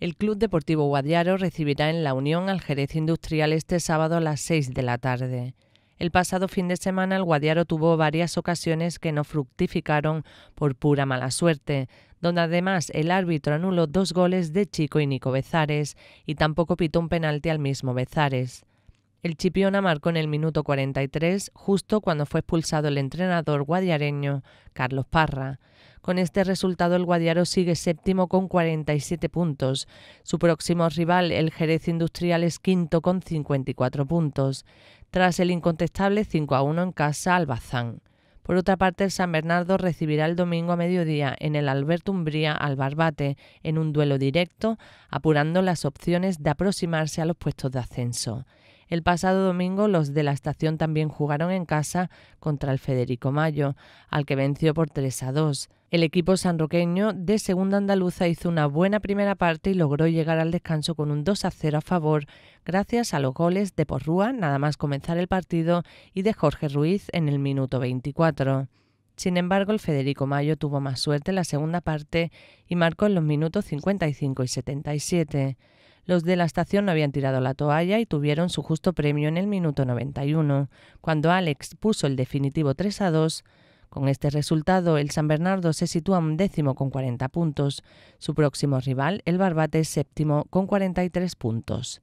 El Club Deportivo Guadiaro recibirá en la Unión al Jerez Industrial este sábado a las 6 de la tarde. El pasado fin de semana el Guadiaro tuvo varias ocasiones que no fructificaron por pura mala suerte, donde además el árbitro anuló dos goles de Chico y Nico Bezares y tampoco pitó un penalti al mismo Bezares. El Chipiona marcó en el minuto 43, justo cuando fue expulsado el entrenador guadiareño Carlos Parra. Con este resultado el Guadiaro sigue séptimo con 47 puntos. Su próximo rival, el Jerez Industrial, es quinto con 54 puntos, tras el incontestable 5 a 1 en casa al Por otra parte, el San Bernardo recibirá el domingo a mediodía en el Alberto Umbría al Barbate en un duelo directo, apurando las opciones de aproximarse a los puestos de ascenso. El pasado domingo los de la estación también jugaron en casa contra el Federico Mayo, al que venció por 3 a 2. El equipo sanroqueño de Segunda Andaluza hizo una buena primera parte y logró llegar al descanso con un 2 a 0 a favor, gracias a los goles de Porrúa, nada más comenzar el partido, y de Jorge Ruiz en el minuto 24. Sin embargo, el Federico Mayo tuvo más suerte en la segunda parte y marcó en los minutos 55 y 77. Los de la estación no habían tirado la toalla y tuvieron su justo premio en el minuto 91, cuando Alex puso el definitivo 3 a 2. Con este resultado, el San Bernardo se sitúa un décimo con 40 puntos. Su próximo rival, el Barbate, séptimo con 43 puntos.